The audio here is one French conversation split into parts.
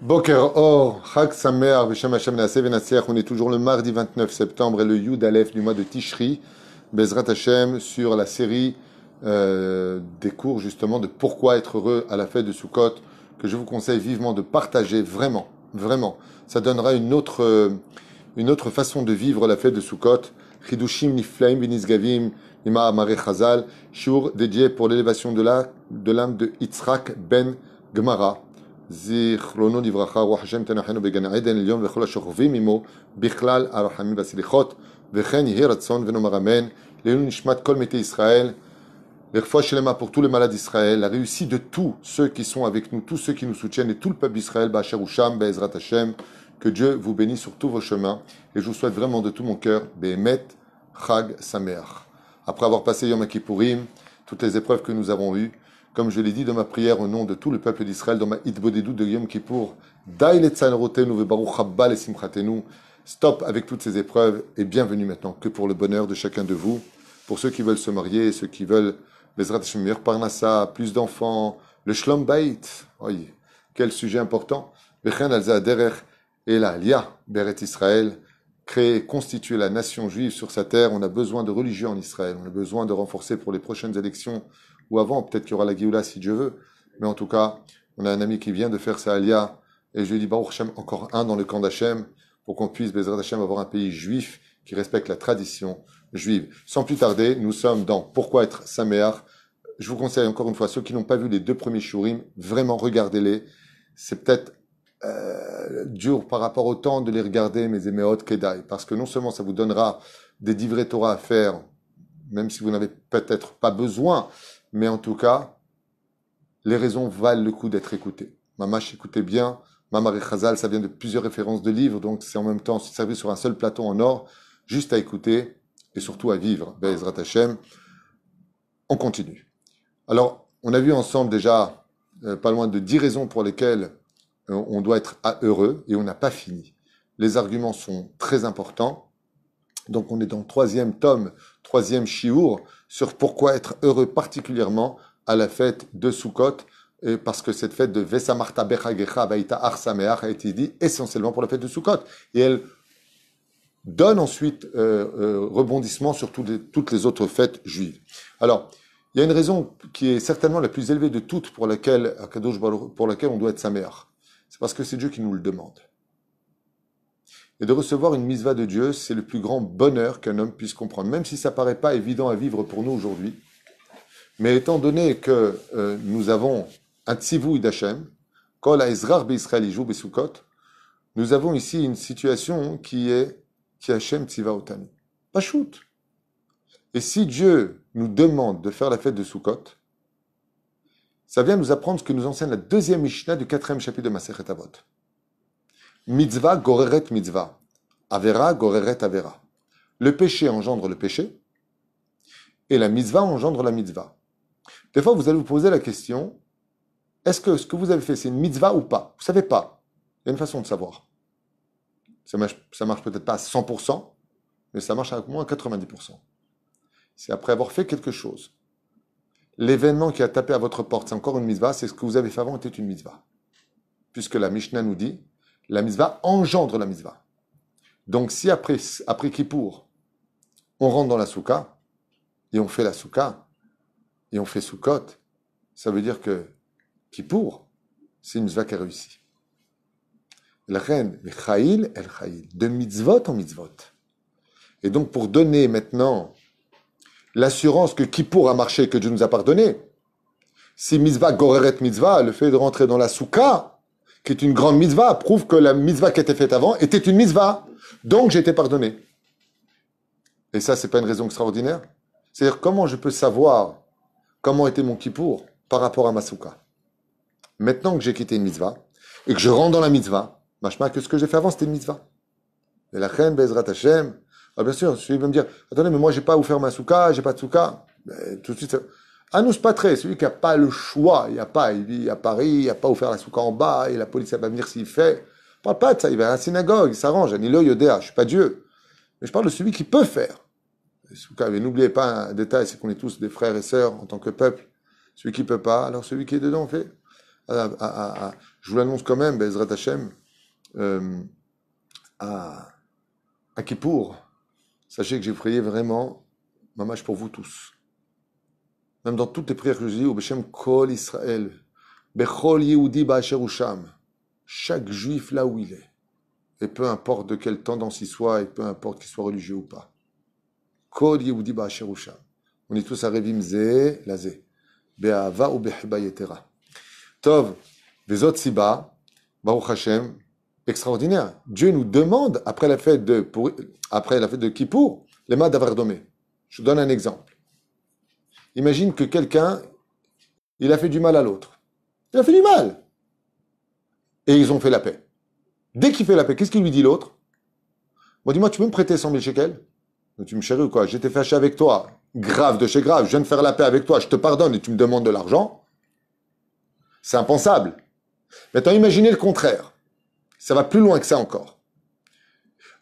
Boker Or, Chag Samer, Hashem on est toujours le mardi 29 septembre et le Yud Aleph du mois de Tishri, Bezrat Hashem, sur la série euh, des cours justement de pourquoi être heureux à la fête de Sukkot, que je vous conseille vivement de partager vraiment, vraiment. Ça donnera une autre, euh, une autre façon de vivre la fête de Sukkot. Chidushim Niflaim Binizgavim, Lima Amare Chazal, Shur dédié pour l'élévation de l'âme de, de Ben Gemara. Zi לברכה, רוח HaShem תנחנו בגן Eden עליון וכל השוכבים עמו בכלל הרחמים והסליחות וכן יהי רצון ונאמר אמן לעילוי נשמת kol מתי ישראל Shelema pour tous les malades d'Israël, la réussite de tous ceux qui sont avec nous, tous ceux qui nous soutiennent et tout le peuple Israël, Bachar Usham, b'ezrat Hashem, que Dieu vous bénisse sur tous vos chemins et je vous souhaite vraiment de tout mon cœur, Be'emet Chag Sameach. Après avoir passé Yom Kippourim, toutes les épreuves que nous avons eues, comme je l'ai dit dans ma prière au nom de tout le peuple d'Israël, dans ma Itbodedou de Yom Kippour, Stop avec toutes ces épreuves et bienvenue maintenant que pour le bonheur de chacun de vous, pour ceux qui veulent se marier, ceux qui veulent Bezrat par Parnassa, plus d'enfants, le Shlom Bait, oui, quel sujet important, Bechen derer et la Lia, Beret Israël, créer, constituer la nation juive sur sa terre, on a besoin de religion en Israël, on a besoin de renforcer pour les prochaines élections ou avant, peut-être qu'il y aura la Géoula si Dieu veut. Mais en tout cas, on a un ami qui vient de faire sa Alia, et je lui dis, Baruch Hashem, encore un dans le camp d'Hachem, pour qu'on puisse, Bezrat Hashem, avoir un pays juif qui respecte la tradition juive. Sans plus tarder, nous sommes dans Pourquoi être Saméar. Je vous conseille encore une fois, ceux qui n'ont pas vu les deux premiers Shurim, vraiment regardez-les. C'est peut-être euh, dur par rapport au temps de les regarder, mes Emeot Kedai, parce que non seulement ça vous donnera des divrei Torah à faire, même si vous n'avez peut-être pas besoin, mais en tout cas, les raisons valent le coup d'être écoutées. Mamash, écoutait bien. Mama et ça vient de plusieurs références de livres, donc c'est en même temps servi sur un seul plateau en or, juste à écouter et surtout à vivre. Bezrat ben Hashem. On continue. Alors, on a vu ensemble déjà euh, pas loin de dix raisons pour lesquelles euh, on doit être heureux et on n'a pas fini. Les arguments sont très importants. Donc on est dans le troisième tome, troisième chiour, sur pourquoi être heureux particulièrement à la fête de Sukkot, et parce que cette fête de Vesamarta Bechagecha Vaita Arsameach a été dit essentiellement pour la fête de Sukkot. Et elle donne ensuite euh, euh, rebondissement sur toutes les autres fêtes juives. Alors, il y a une raison qui est certainement la plus élevée de toutes pour laquelle, pour laquelle on doit être Sameach. C'est parce que c'est Dieu qui nous le demande. Et de recevoir une misva de Dieu, c'est le plus grand bonheur qu'un homme puisse comprendre, même si ça paraît pas évident à vivre pour nous aujourd'hui. Mais étant donné que euh, nous avons un tzivou d'Hachem, kol b'sukot, nous avons ici une situation qui est qui Hachem tziva Pas shoot. Et si Dieu nous demande de faire la fête de Sukkot, ça vient nous apprendre ce que nous enseigne la deuxième Mishnah du quatrième chapitre de Maseret Avot. Mitzvah goreret mitzvah. Avera goreret avera. Le péché engendre le péché et la mitzvah engendre la mitzvah. Des fois, vous allez vous poser la question est-ce que ce que vous avez fait, c'est une mitzvah ou pas Vous savez pas. Il y a une façon de savoir. Ça marche, marche peut-être pas à 100%, mais ça marche à moins à 90%. C'est après avoir fait quelque chose. L'événement qui a tapé à votre porte, c'est encore une mitzvah, c'est ce que vous avez fait avant était une mitzvah. Puisque la Mishnah nous dit la mitzvah engendre la mitzvah. Donc si après, après Kippour, on rentre dans la soukha, et on fait la soukha, et on fait soukot, ça veut dire que Kippour, c'est une mitzvah qui a réussi. La reine, le chayil, el chayil, de mitzvot en mitzvot. Et donc pour donner maintenant l'assurance que Kippour a marché, que Dieu nous a pardonné, si mitzvah goreret mitzvah, le fait de rentrer dans la soukha, qui est une grande mitzvah, prouve que la mitzvah qui était faite avant était une mitzvah. Donc j'ai été pardonné. Et ça, c'est pas une raison extraordinaire. C'est-à-dire, comment je peux savoir comment était mon kippour par rapport à ma souka Maintenant que j'ai quitté une mitzvah et que je rentre dans la mitzvah, machma, que ce que j'ai fait avant, c'était une mitzvah. Et la reine, Bezrat Hashem. Ah, bien sûr, je vais me dire, attendez, mais moi, j'ai pas offert ma souka, j'ai pas de souka. Tout de suite, pas très celui qui n'a pas le choix, il y a pas, il vit à Paris, il a pas offert la souka en bas, et la police va venir s'il fait. Je parle pas de ça, il va à la synagogue, il s'arrange, Anilo Yodéa, je suis pas Dieu. Mais je parle de celui qui peut faire. mais n'oubliez pas un détail, c'est qu'on est tous des frères et sœurs en tant que peuple. Celui qui peut pas, alors celui qui est dedans fait. Ah, ah, ah, je vous l'annonce quand même, Bezrat Hachem, euh, à, à Kippour, sachez que j'ai prié vraiment, ma mâche pour vous tous. Même dans toutes les prières que je dis, au Beshem Kol Israël, Bechol Yehudi chaque juif là où il est, et peu importe de quelle tendance il soit, et peu importe qu'il soit religieux ou pas. Kol Yehudi Ba'asher On est tous à Revim zeh la Be'ava ou Beheba Yetera. Tov, Vezot Siba, Baruch Hashem, extraordinaire. Dieu nous demande, après la fête de, pour, après la fête de Kippour, les mains d'avoir Je donne un exemple. Imagine que quelqu'un, il a fait du mal à l'autre. Il a fait du mal. Et ils ont fait la paix. Dès qu'il fait la paix, qu'est-ce qu'il lui dit l'autre Moi, dis-moi, tu peux me prêter 100 000 shekels Tu me chéris ou quoi J'étais fâché avec toi. Grave de chez grave. Je viens de faire la paix avec toi. Je te pardonne et tu me demandes de l'argent. C'est impensable. Maintenant, imaginez le contraire. Ça va plus loin que ça encore.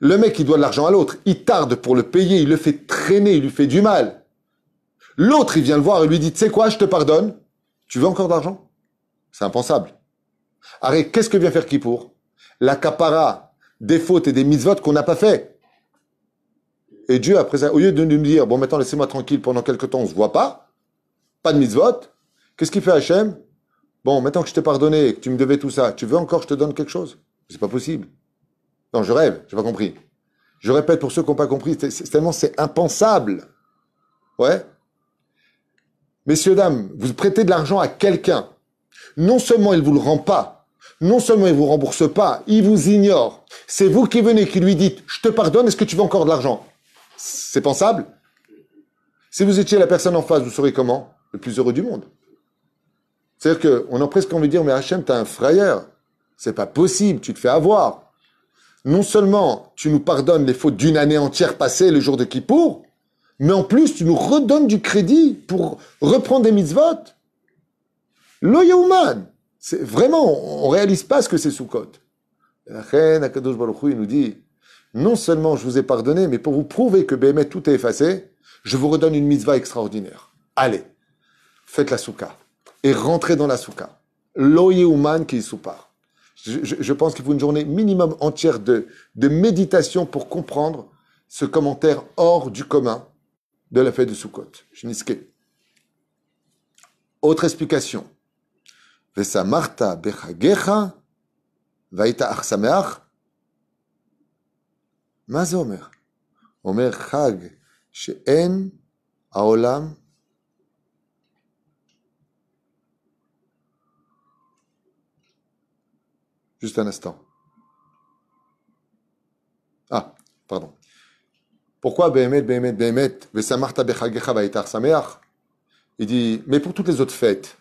Le mec, il doit de l'argent à l'autre. Il tarde pour le payer. Il le fait traîner. Il lui fait du mal. L'autre, il vient le voir et lui dit, tu sais quoi, je te pardonne. Tu veux encore d'argent C'est impensable. Arrête, qu'est-ce que vient faire Kippour La capara des fautes et des mitzvot qu'on n'a pas fait. Et Dieu, après ça, au lieu de nous dire, bon, maintenant, laissez-moi tranquille pendant quelques temps, on se voit pas, pas de mitzvot, qu'est-ce qu'il fait Hachem Bon, maintenant que je t'ai pardonné et que tu me devais tout ça, tu veux encore que je te donne quelque chose C'est pas possible. Non, je rêve, j'ai pas compris. Je répète pour ceux qui n'ont pas compris, c'est tellement c'est impensable. Ouais Messieurs, dames, vous prêtez de l'argent à quelqu'un. Non seulement il vous le rend pas, non seulement il vous rembourse pas, il vous ignore. C'est vous qui venez, qui lui dites, je te pardonne, est-ce que tu veux encore de l'argent C'est pensable Si vous étiez la personne en face, vous serez comment Le plus heureux du monde. C'est-à-dire qu'on a presque envie de dire, mais Hachem, as un frayeur. C'est pas possible, tu te fais avoir. Non seulement tu nous pardonnes les fautes d'une année entière passée le jour de Kippour, mais en plus, tu nous redonnes du crédit pour reprendre des mitzvot. Lo Yahuman. C'est vraiment, on réalise pas ce que c'est sous La reine Akadosh Baruch nous dit, non seulement je vous ai pardonné, mais pour vous prouver que Béhémet tout est effacé, je vous redonne une mitzvah extraordinaire. Allez, faites la souka et rentrez dans la souka. Lo qui est Je, je, je pense qu'il faut une journée minimum entière de méditation pour comprendre ce commentaire hors du commun de la fête de Sukkot. Shniske. Autre explication. Vesa Marta Bechagecha Vaita Achsameach Mazomer. Omer. hag Chag She'en aolam » Juste un instant. Ah, pardon. Pourquoi Behemet, Behemet, Behemet, Vesamarta Bechagecha Vaitar Sameach Il dit, mais pour toutes les autres fêtes,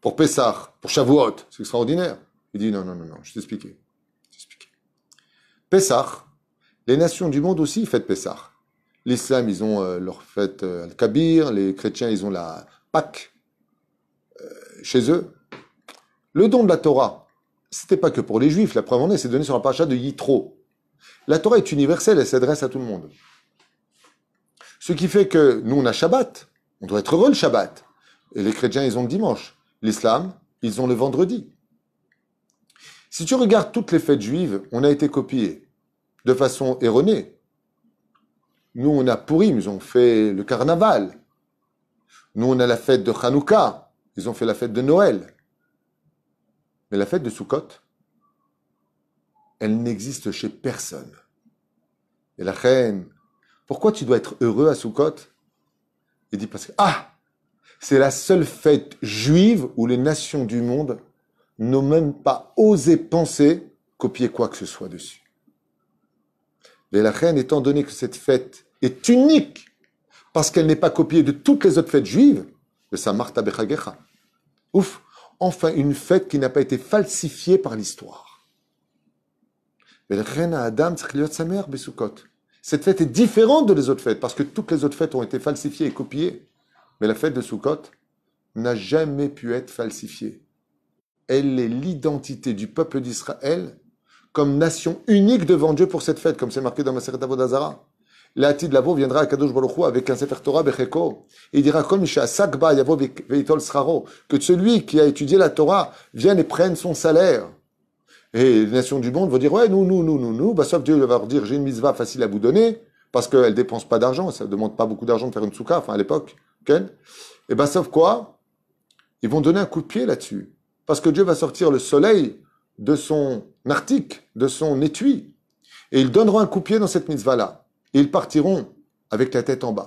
pour Pessah, pour Shavuot, c'est extraordinaire. Il dit, non, non, non, non, je t'explique. Pessah, les nations du monde aussi fêtent Pessah. L'islam, ils ont euh, leur fête euh, Al-Kabir, les chrétiens, ils ont la Pâque euh, chez eux. Le don de la Torah, c'était pas que pour les juifs, la première en est, c'est donné sur la paracha de Yitro. La Torah est universelle, elle s'adresse à tout le monde. Ce qui fait que nous, on a Shabbat. On doit être heureux le Shabbat. Et les chrétiens, ils ont le dimanche. L'islam, ils ont le vendredi. Si tu regardes toutes les fêtes juives, on a été copiés de façon erronée. Nous, on a Purim, ils ont fait le carnaval. Nous, on a la fête de Hanouka, ils ont fait la fête de Noël. Mais la fête de Sukkot, elle n'existe chez personne. Et la reine, pourquoi tu dois être heureux à Sukkot Il dit parce que, ah, c'est la seule fête juive où les nations du monde n'ont même pas osé penser copier quoi que ce soit dessus. Mais la reine, étant donné que cette fête est unique, parce qu'elle n'est pas copiée de toutes les autres fêtes juives, de sa Martha Ouf, enfin une fête qui n'a pas été falsifiée par l'histoire. Mais la reine Adam, sa mère, cette fête est différente de les autres fêtes, parce que toutes les autres fêtes ont été falsifiées et copiées. Mais la fête de Sukkot n'a jamais pu être falsifiée. Elle est l'identité du peuple d'Israël comme nation unique devant Dieu pour cette fête, comme c'est marqué dans Maseret Avodazara. L'Ati de viendra à Kadosh Baruch avec un Sefer Torah Becheko. il dira comme Sakba Yavo Veitol que celui qui a étudié la Torah vienne et prenne son salaire. Et les nations du monde vont dire, ouais, nous, nous, nous, nous, nous, bah, sauf Dieu va leur dire, j'ai une mitzvah facile à vous donner, parce qu'elle dépense pas d'argent, ça demande pas beaucoup d'argent de faire une souka enfin, à l'époque, Et bah, sauf quoi Ils vont donner un coup de pied là-dessus. Parce que Dieu va sortir le soleil de son article, de son étui, et ils donneront un coup de pied dans cette mitzvah-là. Et ils partiront avec la tête en bas.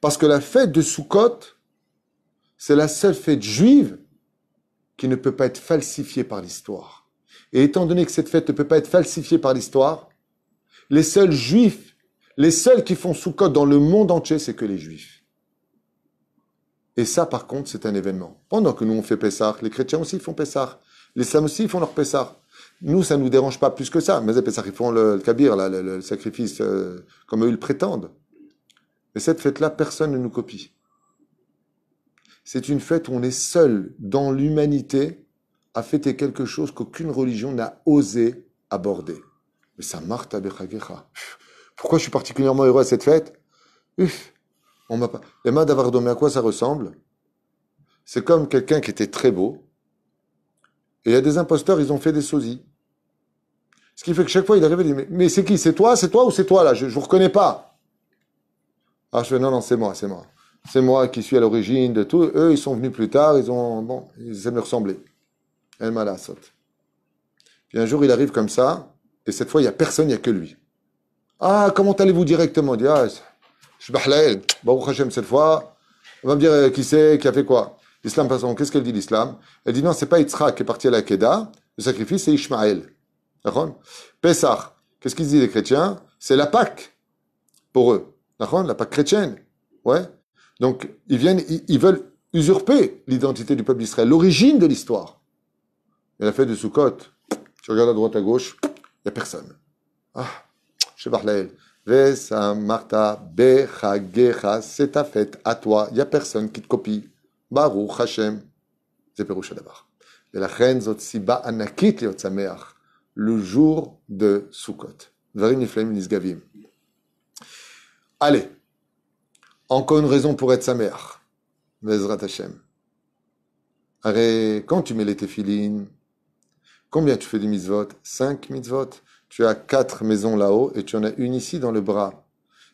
Parce que la fête de Sukkot, c'est la seule fête juive qui ne peut pas être falsifiée par l'histoire. Et étant donné que cette fête ne peut pas être falsifiée par l'histoire, les seuls juifs, les seuls qui font code dans le monde entier, c'est que les juifs. Et ça, par contre, c'est un événement. Pendant que nous, on fait Pessah, les chrétiens aussi font Pessah, les sams aussi font leur Pessah. Nous, ça ne nous dérange pas plus que ça. Mais les Pessah, ils font le, kabir, le, sacrifice, euh, comme eux, ils prétendent. Mais cette fête-là, personne ne nous copie. C'est une fête où on est seul dans l'humanité a fêté quelque chose qu'aucune religion n'a osé aborder. Mais ça martha bechagecha. Pourquoi je suis particulièrement heureux à cette fête on m'a pas. Emma donné à quoi ça ressemble C'est comme quelqu'un qui était très beau. Et il y a des imposteurs, ils ont fait des sosies. Ce qui fait que chaque fois, il arrive et dit, mais, c'est qui C'est toi C'est toi ou c'est toi là Je ne vous reconnais pas. Ah, je fais, non, non, c'est moi, c'est moi. C'est moi qui suis à l'origine de tout. Eux, ils sont venus plus tard, ils ont, bon, ils aiment me ressembler. El Malasot. Puis un jour, il arrive comme ça, et cette fois, il n'y a personne, il n'y a que lui. Ah, comment allez-vous directement Il dit, ah, je suis Baruch Hashem, cette fois, on va me dire euh, qui c'est, qui a fait quoi. L'islam, qu'est-ce qu'elle dit l'islam Elle dit non, c'est pas Yitzhak qui est parti à la le sacrifice, c'est Ishmaël. D'accord Pessah, qu'est-ce qu'ils disent les chrétiens C'est la Pâque pour eux. D'accord La Pâque chrétienne. Ouais. Donc, ils viennent, ils veulent usurper l'identité du peuple d'Israël, l'origine de l'histoire. Il a la fête de Sukkot. Tu regardes à droite, à gauche, il n'y a personne. Ah, Shebarlael. Vesa Martha Bechagecha, c'est ta fête à toi. Il n'y a personne qui te copie. Baruch Hashem. C'est ça, d'abord. Et la reine Zotsiba Anakit sameach, Le jour de Sukkot. Varim Niflaim Nisgavim. Allez. Encore une raison pour être sa mère. Vezrat Hashem. Arrête, quand tu mets les téfilines, Combien tu fais de mitzvot Cinq mitzvot. Tu as quatre maisons là-haut et tu en as une ici dans le bras.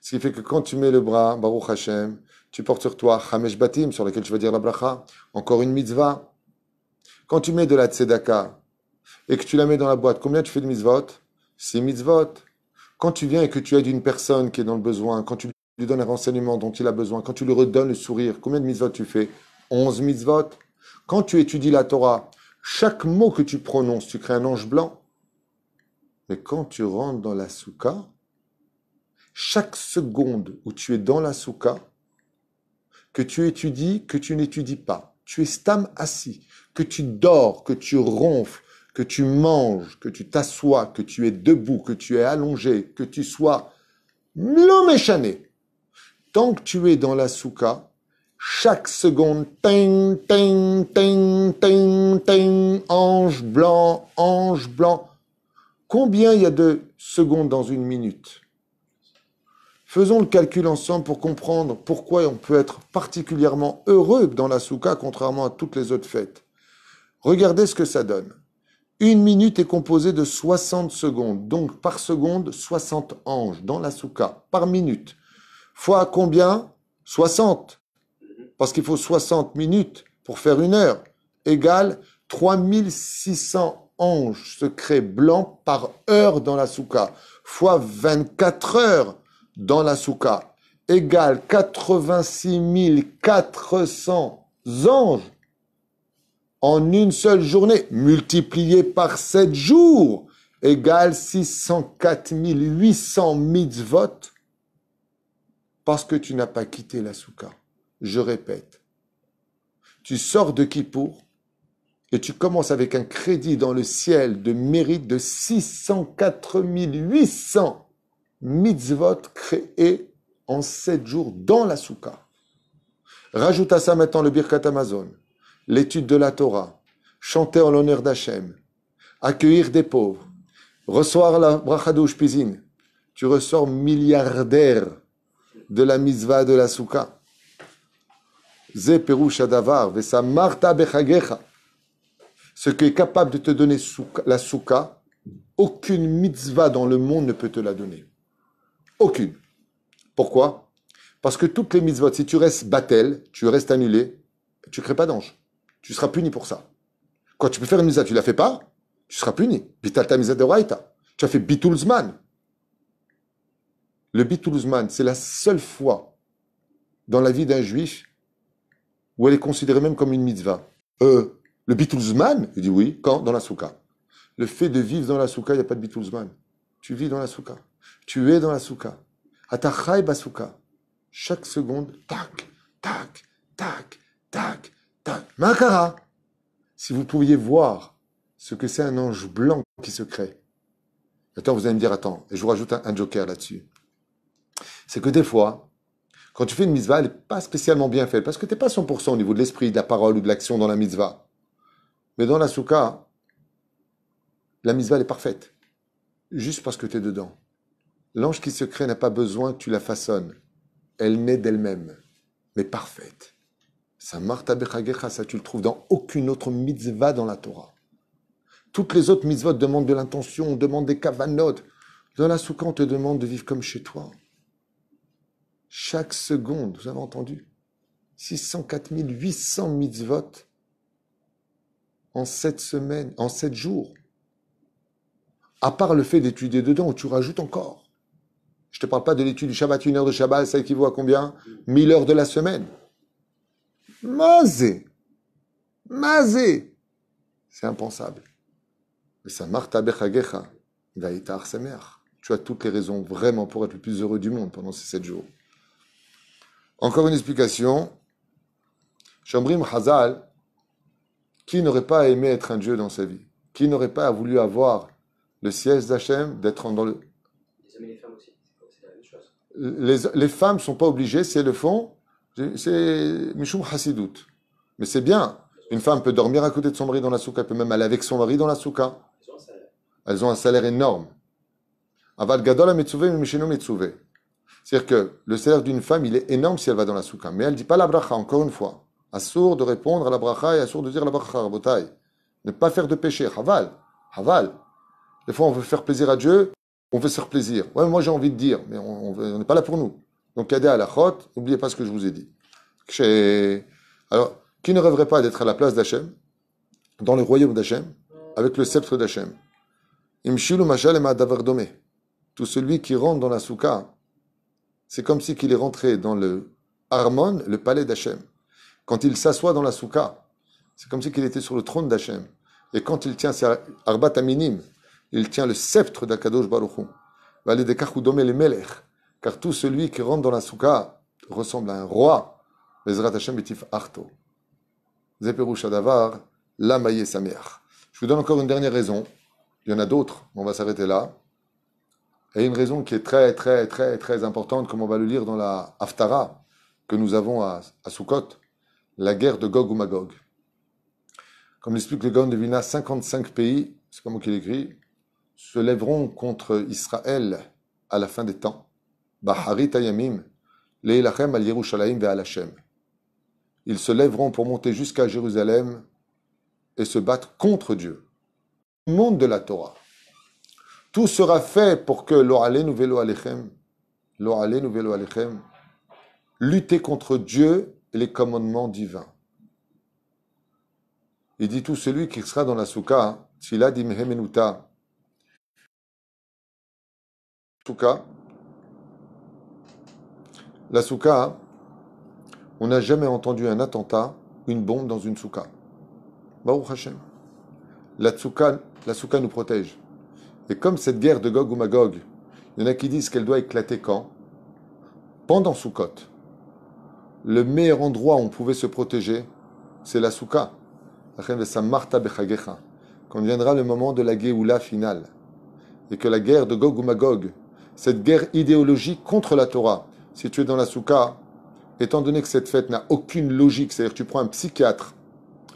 Ce qui fait que quand tu mets le bras, Baruch Hashem, tu portes sur toi Hamesh Batim, sur lequel je vais dire la bracha, encore une mitzvah. Quand tu mets de la tzedaka et que tu la mets dans la boîte, combien tu fais de mitzvot Six mitzvot. Quand tu viens et que tu aides une personne qui est dans le besoin, quand tu lui donnes un renseignement dont il a besoin, quand tu lui redonnes le sourire, combien de mitzvot tu fais Onze mitzvot. Quand tu étudies la Torah, chaque mot que tu prononces, tu crées un ange blanc. Mais quand tu rentres dans la soukha, chaque seconde où tu es dans la soukha, que tu étudies, que tu n'étudies pas, tu es stam assis, que tu dors, que tu ronfles, que tu manges, que tu t'assois, que tu es debout, que tu es allongé, que tu sois échané. Tant que tu es dans la soukha, chaque seconde, ting, ting, ting, ting, ting, ange blanc, ange blanc. Combien il y a de secondes dans une minute Faisons le calcul ensemble pour comprendre pourquoi on peut être particulièrement heureux dans la souka, contrairement à toutes les autres fêtes. Regardez ce que ça donne. Une minute est composée de 60 secondes, donc par seconde, 60 anges dans la souka, par minute. Fois combien 60 parce qu'il faut 60 minutes pour faire une heure, égale 3600 anges secrets blancs par heure dans la souka, fois 24 heures dans la souka, égale 86 400 anges en une seule journée, multiplié par 7 jours, égale 604 800 mitzvot, parce que tu n'as pas quitté la souka. Je répète, tu sors de Kippour et tu commences avec un crédit dans le ciel de mérite de 604 800 mitzvot créés en 7 jours dans la soukha. Rajoute à ça maintenant le Birkat Amazon, l'étude de la Torah, chanter en l'honneur d'Hachem, accueillir des pauvres, recevoir la brachadouche piscine. Tu ressors milliardaire de la mitzvah de la soukha. Ce qui est capable de te donner la souka, aucune mitzvah dans le monde ne peut te la donner. Aucune. Pourquoi Parce que toutes les mitzvot, si tu restes battel, tu restes annulé, tu ne crées pas d'ange. Tu seras puni pour ça. Quand tu peux faire une mitzvah, tu ne la fais pas, tu seras puni. Bitalta Tu as fait bitulzman. Le bitulzman, c'est la seule fois dans la vie d'un juif ou elle est considérée même comme une mitzvah. Euh, le bitulzman, il dit oui, quand Dans la souka. Le fait de vivre dans la souka, il n'y a pas de bitulzman. Tu vis dans la souka. Tu es dans la souka. Atachai basouka. Chaque seconde, tac, tac, tac, tac, tac. Makara. Si vous pouviez voir ce que c'est un ange blanc qui se crée. Attends, vous allez me dire, attends, et je vous rajoute un joker là-dessus. C'est que des fois, quand tu fais une mitzvah, elle n'est pas spécialement bien faite, parce que tu n'es pas 100% au niveau de l'esprit, de la parole ou de l'action dans la mitzvah. Mais dans la soukha, la mitzvah, est parfaite, juste parce que tu es dedans. L'ange qui se crée n'a pas besoin que tu la façonnes. Elle naît d'elle-même, mais parfaite. Ça, Marta ça tu le trouves dans aucune autre mitzvah dans la Torah. Toutes les autres mitzvot demandent de l'intention, on demande des kavanot. Dans la soukha, on te demande de vivre comme chez toi chaque seconde, vous avez entendu 604 800 mitzvot en 7 semaines, en sept jours. À part le fait d'étudier dedans, tu rajoutes encore. Je ne te parle pas de l'étude du Shabbat, une heure de Shabbat, ça équivaut à combien 1000 heures de la semaine. Mazé Mazé C'est impensable. Mais ça marta bechagecha, va Tu as toutes les raisons vraiment pour être le plus heureux du monde pendant ces sept jours. Encore une explication. Chambri Hazal, qui n'aurait pas aimé être un dieu dans sa vie Qui n'aurait pas voulu avoir le siège d'Hachem, d'être dans le. Les femmes ne sont pas obligées, c'est le fond, c'est Mishum hasidut, Mais c'est bien. Une femme peut dormir à côté de son mari dans la souka, elle peut même aller avec son mari dans la souka. Elles ont un salaire énorme. Aval Gadol Mishino mitzvah. C'est-à-dire que le salaire d'une femme, il est énorme si elle va dans la soukha. Mais elle ne dit pas la bracha, encore une fois. Assour de répondre à la bracha et assour de dire la bracha, rabotai. Ne pas faire de péché, haval, haval. Des fois, on veut faire plaisir à Dieu, on veut se faire plaisir. Ouais, moi j'ai envie de dire, mais on n'est pas là pour nous. Donc, cadet à la chote, n'oubliez pas ce que je vous ai dit. Alors, qui ne rêverait pas d'être à la place d'Hachem, dans le royaume d'Hachem, avec le sceptre d'Hachem Imshilu machal et Tout celui qui rentre dans la soukha c'est comme si qu'il est rentré dans le Harmon, le palais d'Hachem. Quand il s'assoit dans la soukha, c'est comme si qu'il était sur le trône d'Hachem. Et quand il tient ses Arbat Aminim, il tient le sceptre d'Akadosh Baruchou. Car tout celui qui rentre dans la soukha ressemble à un roi. Arto. Je vous donne encore une dernière raison. Il y en a d'autres, on va s'arrêter là. Et une raison qui est très, très, très, très importante, comme on va le lire dans la Haftara que nous avons à, à la guerre de Gog ou Magog. Comme l'explique le gog de Vina, 55 pays, c'est comme qu'il écrit, se lèveront contre Israël à la fin des temps. Baharit Ayamim, Leilachem al Yerushalayim Hashem. Ils se lèveront pour monter jusqu'à Jérusalem et se battre contre Dieu. monde de la Torah tout sera fait pour que l'orale velo alechem, alechem, lutter contre Dieu et les commandements divins. Il dit tout celui qui sera dans la souka, s'il dit souka, la souka, on n'a jamais entendu un attentat, une bombe dans une souka. Baruch Hashem. La souka, la souka nous protège. Et comme cette guerre de Gog ou Magog, il y en a qui disent qu'elle doit éclater quand Pendant Soukot. Le meilleur endroit où on pouvait se protéger, c'est la Souka. Quand viendra le moment de la Géoula finale. Et que la guerre de Gog ou Magog, cette guerre idéologique contre la Torah, située dans la Souka, étant donné que cette fête n'a aucune logique, c'est-à-dire tu prends un psychiatre,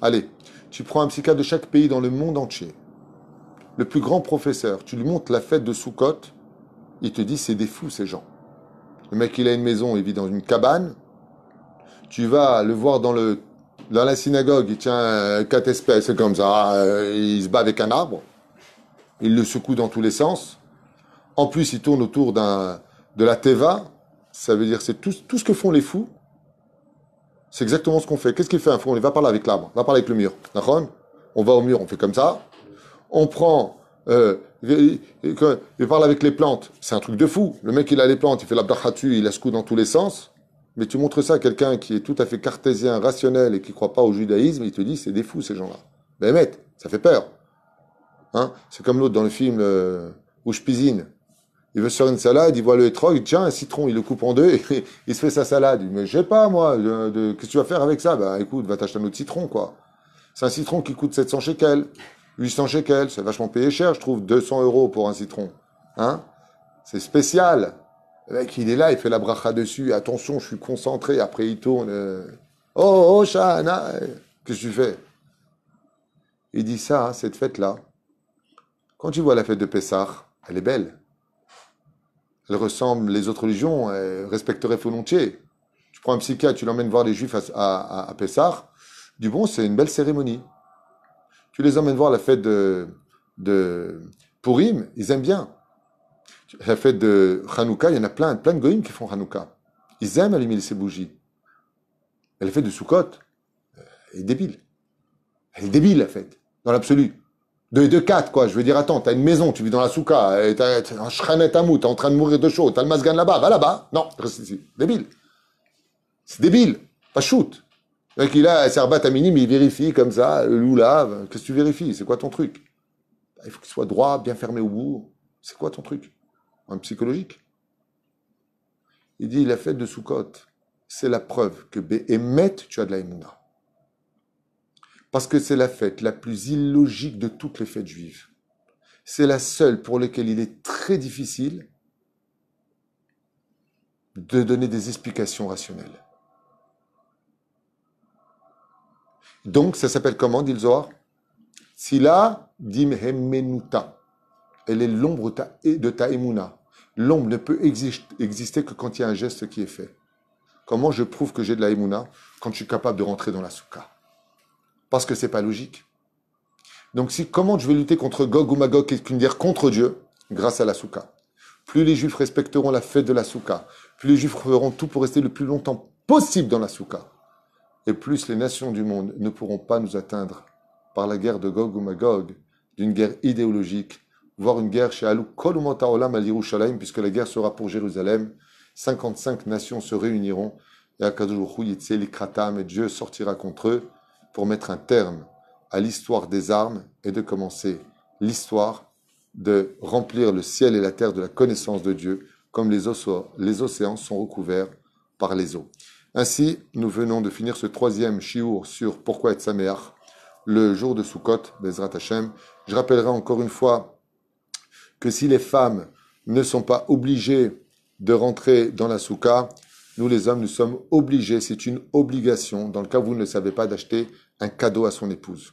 allez, tu prends un psychiatre de chaque pays dans le monde entier, le plus grand professeur, tu lui montres la fête de Soukot, il te dit c'est des fous ces gens. Le mec, il a une maison, il vit dans une cabane. Tu vas le voir dans, le, la synagogue, il tient quatre espèces comme ça, euh, il se bat avec un arbre, il le secoue dans tous les sens. En plus, il tourne autour d'un, de la teva, ça veut dire c'est tout, tout ce que font les fous, c'est exactement ce qu'on fait. Qu'est-ce qu'il fait un fou On va parler avec l'arbre, on va parler avec le mur. On va au mur, on fait comme ça, on prend, euh, il parle avec les plantes, c'est un truc de fou. Le mec, il a les plantes, il fait la il la ce dans tous les sens. Mais tu montres ça à quelqu'un qui est tout à fait cartésien, rationnel et qui ne croit pas au judaïsme, il te dit c'est des fous ces gens-là. Ben mec, ça fait peur. Hein? c'est comme l'autre dans le film euh, où je Il veut se faire une salade, il voit le hétrog, il un citron, il le coupe en deux et il se fait sa salade. mais je sais pas moi, qu'est-ce que tu vas faire avec ça Ben écoute, va t'acheter un autre citron quoi. C'est un citron qui coûte 700 shekels. 800 shekels, c'est vachement payé cher, je trouve, 200 euros pour un citron. Hein C'est spécial. Le mec, il est là, il fait la bracha dessus. Attention, je suis concentré. Après, il tourne. Euh, oh, oh, Shana eh, Qu'est-ce que tu fais Il dit ça, hein, cette fête-là. Quand tu vois la fête de Pessah, elle est belle. Elle ressemble, les autres religions elle respecterait volontiers. Tu prends un psychiatre, tu l'emmènes voir les juifs à, à, Du bon, c'est une belle cérémonie. Tu les emmènes voir la fête de, de Purim, ils aiment bien. La fête de Hanouka, il y en a plein, plein de goïms qui font Hanouka. Ils aiment allumer ces bougies. la fête de Sukkot, euh, elle est débile. Elle est débile, la fête, dans l'absolu. Deux et 2, 4, quoi. Je veux dire, attends, t'as une maison, tu vis dans la souka, tu un en train de mourir de chaud, t'as le masgan là-bas, va là-bas. Non, c'est Débile. C'est débile. Pas shoot. Donc il a à Amini, mais il vérifie comme ça, le Qu'est-ce que tu vérifies C'est quoi ton truc bah, Il faut qu'il soit droit, bien fermé au bout. C'est quoi ton truc Un psychologique. Il dit la fête de Sukkot, c'est la preuve que Béhémet, tu as de la Emouna. Parce que c'est la fête la plus illogique de toutes les fêtes juives. C'est la seule pour laquelle il est très difficile de donner des explications rationnelles. Donc, ça s'appelle comment, dit le Zohar Sila dimhemenuta. Elle est l'ombre de ta emuna. L'ombre ne peut exister que quand il y a un geste qui est fait. Comment je prouve que j'ai de la emuna quand je suis capable de rentrer dans la soukha Parce que c'est pas logique. Donc, si, comment je vais lutter contre Gog ou Magog, qui est une guerre contre Dieu, grâce à la soukha Plus les Juifs respecteront la fête de la soukha, plus les Juifs feront tout pour rester le plus longtemps possible dans la soukha et plus les nations du monde ne pourront pas nous atteindre par la guerre de Gog ou Magog, d'une guerre idéologique, voire une guerre chez Alou Kolumata Olam al puisque la guerre sera pour Jérusalem. 55 nations se réuniront et Kratam et Dieu sortira contre eux pour mettre un terme à l'histoire des armes et de commencer l'histoire de remplir le ciel et la terre de la connaissance de Dieu, comme les océans sont recouverts par les eaux. Ainsi, nous venons de finir ce troisième chiour sur pourquoi être mère le jour de Sukkot, Bezrat Hashem. Je rappellerai encore une fois que si les femmes ne sont pas obligées de rentrer dans la Soukha, nous les hommes, nous sommes obligés, c'est une obligation, dans le cas où vous ne savez pas, d'acheter un cadeau à son épouse.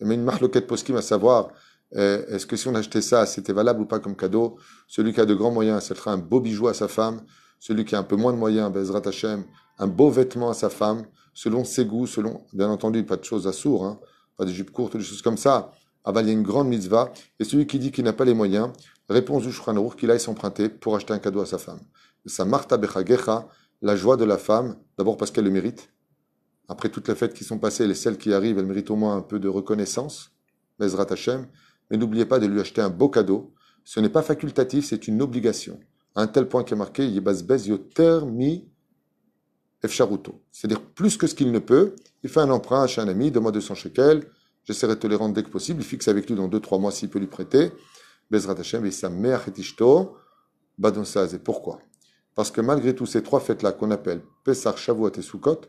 Mais une marloquette poskim à savoir, eh, est-ce que si on achetait ça, c'était valable ou pas comme cadeau Celui qui a de grands moyens, ça fera un beau bijou à sa femme. Celui qui a un peu moins de moyens, Bezrat Hashem, un beau vêtement à sa femme, selon ses goûts, selon, bien entendu, pas de choses à sourd, hein, pas de jupes courtes, des choses comme ça. avaler une grande mitzvah, et celui qui dit qu'il n'a pas les moyens, réponds du qu'il aille s'emprunter pour acheter un cadeau à sa femme. Sa Marta Bechagecha, la joie de la femme, d'abord parce qu'elle le mérite. Après toutes les fêtes qui sont passées, les celles qui arrivent, elle mérite au moins un peu de reconnaissance, Bezrat Mais n'oubliez pas de lui acheter un beau cadeau. Ce n'est pas facultatif, c'est une obligation. un tel point qui est marqué, Yebazbez Yoter Mi c'est-à-dire, plus que ce qu'il ne peut, il fait un emprunt chez un ami, demande 200 shekels, j'essaierai de te les rendre dès que possible, il fixe avec lui dans deux, 3 mois s'il peut lui prêter. Bezrat Hashem, et sa mère Et pourquoi Parce que malgré tous ces trois fêtes-là qu'on appelle Pessar, Shavuot et Sukkot,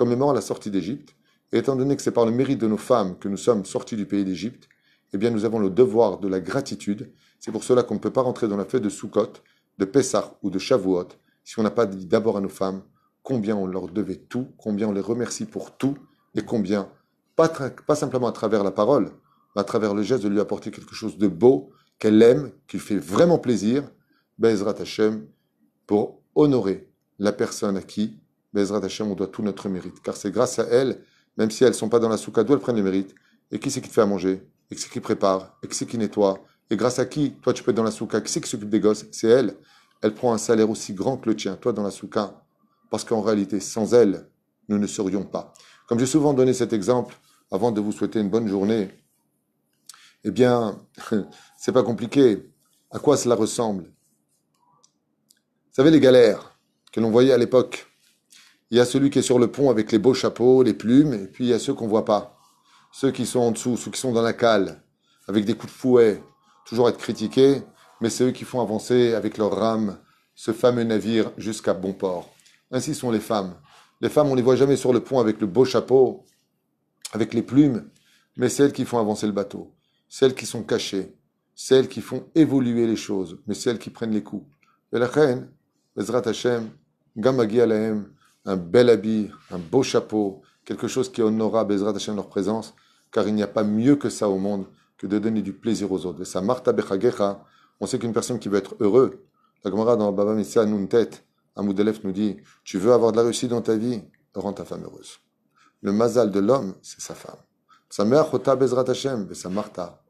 à la sortie d'Égypte, et étant donné que c'est par le mérite de nos femmes que nous sommes sortis du pays d'Égypte, eh bien nous avons le devoir de la gratitude. C'est pour cela qu'on ne peut pas rentrer dans la fête de Sukkot, de Pessah ou de Shavuot si on n'a pas dit d'abord à nos femmes combien on leur devait tout, combien on les remercie pour tout, et combien, pas, simplement à travers la parole, mais à travers le geste de lui apporter quelque chose de beau, qu'elle aime, qui fait vraiment plaisir, Bezrat Hashem, pour honorer la personne à qui, Bezrat Hashem, on doit tout notre mérite. Car c'est grâce à elle, même si elles ne sont pas dans la soukha, d'où elles prennent le mérite, et qui c'est qui te fait à manger, et qui c'est qui prépare, et qui c'est qui nettoie, et grâce à qui, toi tu peux être dans la soukha, qui c'est qui s'occupe des gosses, c'est elle. Elle prend un salaire aussi grand que le tien. Toi dans la soukha, parce qu'en réalité, sans elle, nous ne serions pas. Comme j'ai souvent donné cet exemple, avant de vous souhaiter une bonne journée, eh bien, c'est pas compliqué. À quoi cela ressemble Vous savez les galères que l'on voyait à l'époque. Il y a celui qui est sur le pont avec les beaux chapeaux, les plumes, et puis il y a ceux qu'on voit pas. Ceux qui sont en dessous, ceux qui sont dans la cale, avec des coups de fouet, toujours être critiqués, mais c'est eux qui font avancer avec leur rame ce fameux navire jusqu'à bon port. Ainsi sont les femmes. Les femmes, on ne les voit jamais sur le pont avec le beau chapeau, avec les plumes, mais celles qui font avancer le bateau, celles qui sont cachées, celles qui font évoluer les choses, mais celles qui prennent les coups. Et la reine, Ezrat un bel habit, un beau chapeau, quelque chose qui honora Bezrat leur présence, car il n'y a pas mieux que ça au monde que de donner du plaisir aux autres. Et ça, Marta Bechagecha, on sait qu'une personne qui veut être heureux, la Gemara dans Baba une Nuntet, Amoudelef nous dit Tu veux avoir de la réussite dans ta vie Rends ta femme heureuse. Le mazal de l'homme, c'est sa femme. Sa mère, Chota Bezrat Hashem, marta